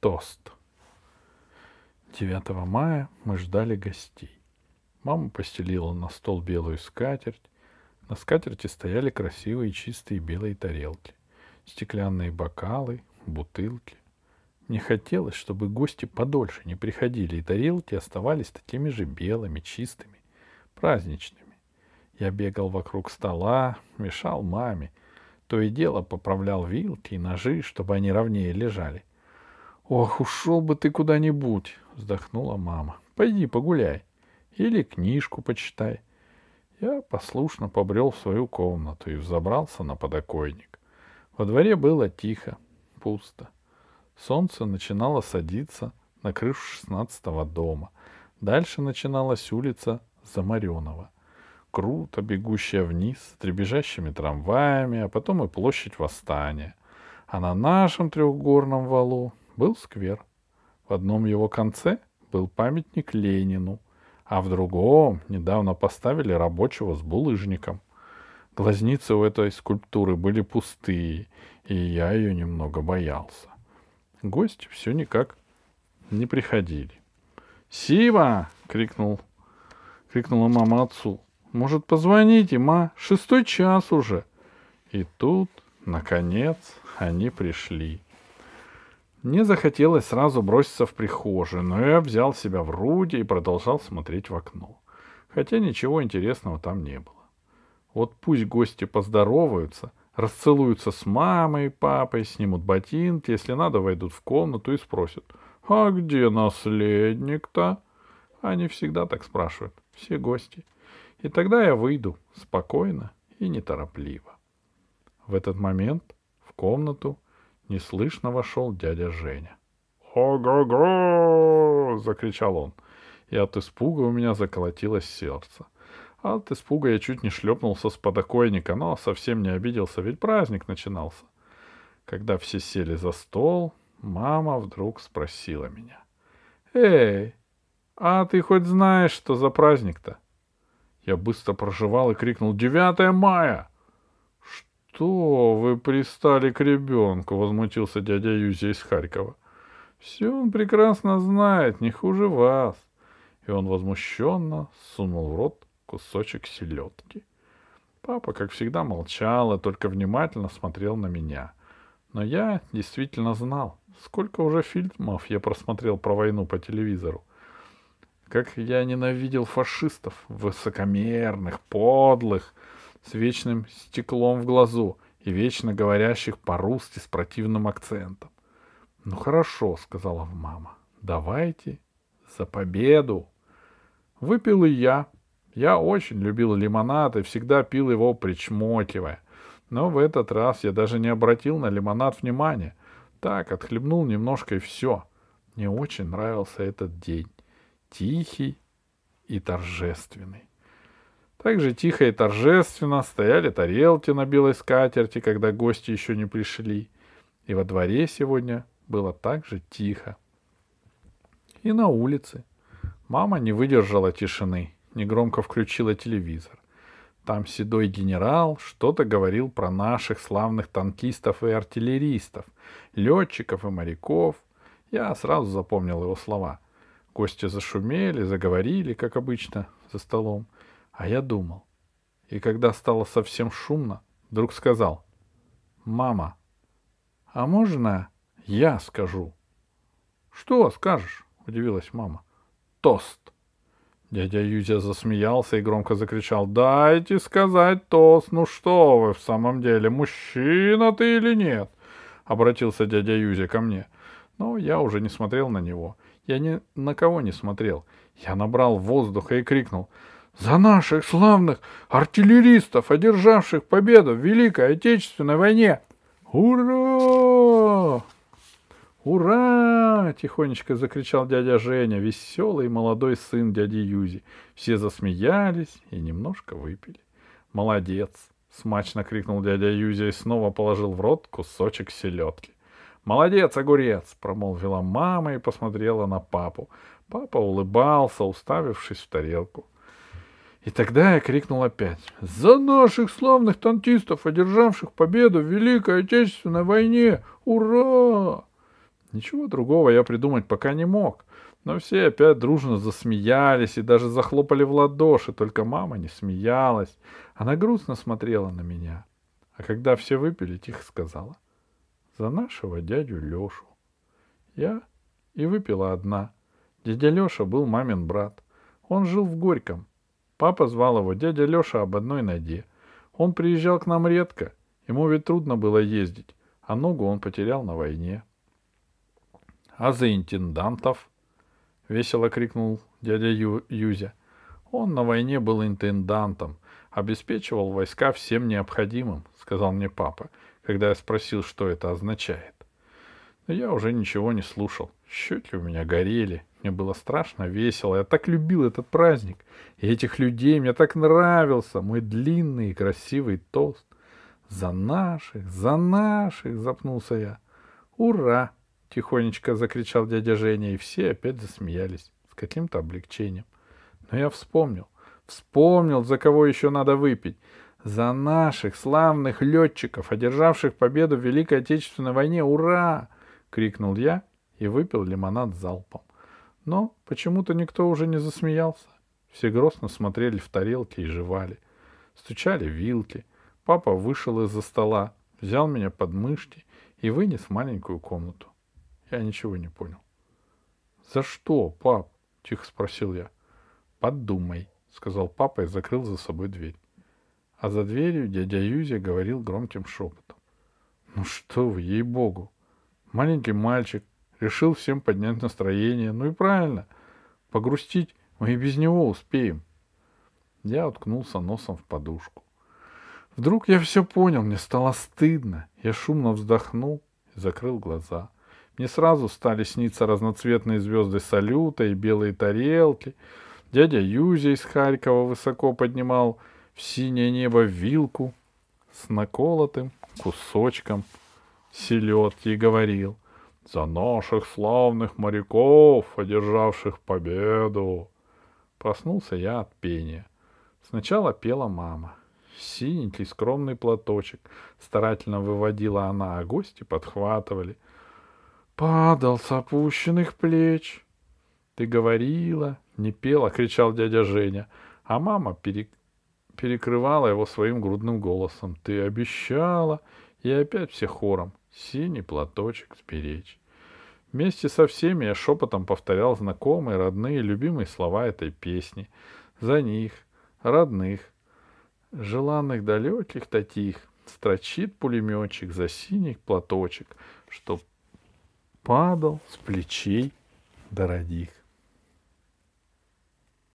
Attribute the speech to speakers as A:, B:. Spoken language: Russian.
A: тост. 9 мая мы ждали гостей. Мама постелила на стол белую скатерть. На скатерти стояли красивые чистые белые тарелки, стеклянные бокалы, бутылки. Мне хотелось, чтобы гости подольше не приходили, и тарелки оставались такими же белыми, чистыми, праздничными. Я бегал вокруг стола, мешал маме, то и дело поправлял вилки и ножи, чтобы они ровнее лежали. «Ох, ушел бы ты куда-нибудь!» — вздохнула мама. «Пойди погуляй. Или книжку почитай». Я послушно побрел в свою комнату и взобрался на подоконник. Во дворе было тихо, пусто. Солнце начинало садиться на крышу шестнадцатого дома. Дальше начиналась улица Замаренова. Круто бегущая вниз с требежащими трамваями, а потом и площадь Восстания. А на нашем трехгорном валу был сквер. В одном его конце был памятник Ленину, а в другом недавно поставили рабочего с булыжником. Глазницы у этой скульптуры были пустые, и я ее немного боялся. Гости все никак не приходили. «Сима!» — крикнул, крикнула мама отцу. «Может, позвоните, ма? Шестой час уже!» И тут, наконец, они пришли. Мне захотелось сразу броситься в прихожую, но я взял себя в руки и продолжал смотреть в окно. Хотя ничего интересного там не было. Вот пусть гости поздороваются, расцелуются с мамой и папой, снимут ботинки, если надо, войдут в комнату и спросят, «А где наследник-то?» Они всегда так спрашивают, все гости. И тогда я выйду спокойно и неторопливо. В этот момент в комнату – неслышно вошел дядя Женя. «Ого-го!» — закричал он. И от испуга у меня заколотилось сердце. От испуга я чуть не шлепнулся с подоконника, но совсем не обиделся, ведь праздник начинался. Когда все сели за стол, мама вдруг спросила меня. «Эй, а ты хоть знаешь, что за праздник-то?» Я быстро проживал и крикнул «Девятое мая!» что вы пристали к ребенку?» — возмутился дядя Юзя из Харькова. «Все он прекрасно знает, не хуже вас». И он возмущенно сунул в рот кусочек селедки. Папа, как всегда, молчал и только внимательно смотрел на меня. Но я действительно знал, сколько уже фильмов я просмотрел про войну по телевизору. Как я ненавидел фашистов, высокомерных, подлых — с вечным стеклом в глазу и вечно говорящих по-русски с противным акцентом. «Ну хорошо», — сказала мама, — «давайте за победу!» Выпил и я. Я очень любил лимонад и всегда пил его причмокивая. Но в этот раз я даже не обратил на лимонад внимания. Так, отхлебнул немножко и все. Мне очень нравился этот день. Тихий и торжественный. Также тихо и торжественно стояли тарелки на белой скатерти, когда гости еще не пришли. И во дворе сегодня было так же тихо. И на улице. Мама не выдержала тишины, негромко включила телевизор. Там седой генерал что-то говорил про наших славных танкистов и артиллеристов, летчиков и моряков. Я сразу запомнил его слова. Гости зашумели, заговорили, как обычно, за столом — а я думал. И когда стало совсем шумно, вдруг сказал. «Мама, а можно я скажу?» «Что скажешь?» — удивилась мама. «Тост!» Дядя Юзя засмеялся и громко закричал. «Дайте сказать тост! Ну что вы в самом деле, мужчина ты или нет?» Обратился дядя Юзя ко мне. Но я уже не смотрел на него. Я ни на кого не смотрел. Я набрал воздуха и крикнул. За наших славных артиллеристов, одержавших победу в Великой Отечественной войне! Ура! «Ура!» — тихонечко закричал дядя Женя, веселый молодой сын дяди Юзи. Все засмеялись и немножко выпили. «Молодец!» — смачно крикнул дядя Юзя и снова положил в рот кусочек селедки. «Молодец, огурец!» — промолвила мама и посмотрела на папу. Папа улыбался, уставившись в тарелку. И тогда я крикнул опять. «За наших славных танкистов, одержавших победу в Великой Отечественной войне! Ура!» Ничего другого я придумать пока не мог. Но все опять дружно засмеялись и даже захлопали в ладоши, только мама не смеялась. Она грустно смотрела на меня. А когда все выпили, тихо сказала. «За нашего дядю Лешу». Я и выпила одна. Дядя Леша был мамин брат. Он жил в Горьком, Папа звал его дядя Леша об одной ноге. Он приезжал к нам редко. Ему ведь трудно было ездить, а ногу он потерял на войне. — А за интендантов? — весело крикнул дядя Ю- Юзя. Он на войне был интендантом, обеспечивал войска всем необходимым, — сказал мне папа, когда я спросил, что это означает. Но я уже ничего не слушал. Щеки у меня горели. Мне было страшно весело. Я так любил этот праздник. И этих людей мне так нравился. Мой длинный и красивый тост. «За наших! За наших!» — запнулся я. «Ура!» — тихонечко закричал дядя Женя, и все опять засмеялись с каким-то облегчением. Но я вспомнил. Вспомнил, за кого еще надо выпить. За наших славных летчиков, одержавших победу в Великой Отечественной войне. Ура! — крикнул я и выпил лимонад залпом. Но почему-то никто уже не засмеялся. Все грозно смотрели в тарелки и жевали. Стучали вилки. Папа вышел из-за стола, взял меня под мышки и вынес в маленькую комнату. Я ничего не понял. «За что, пап?» — тихо спросил я. «Подумай», — сказал папа и закрыл за собой дверь. А за дверью дядя Юзя говорил громким шепотом. «Ну что вы, ей-богу! Маленький мальчик Решил всем поднять настроение. Ну и правильно. Погрустить мы и без него успеем. Я уткнулся носом в подушку. Вдруг я все понял, мне стало стыдно. Я шумно вздохнул и закрыл глаза. Мне сразу стали сниться разноцветные звезды салюта и белые тарелки. Дядя Юзя из Харькова высоко поднимал в синее небо вилку с наколотым кусочком селедки и говорил — за наших славных моряков, одержавших победу!» Проснулся я от пения. Сначала пела мама. Синенький скромный платочек. Старательно выводила она, а гости подхватывали. «Падал с опущенных плеч!» «Ты говорила, не пела!» — кричал дядя Женя. А мама перек... перекрывала его своим грудным голосом. «Ты обещала и опять все хором «Синий платочек сберечь». Вместе со всеми я шепотом повторял знакомые, родные, любимые слова этой песни. За них, родных, желанных далеких таких, строчит пулеметчик за синий платочек, чтоб падал с плечей дорогих.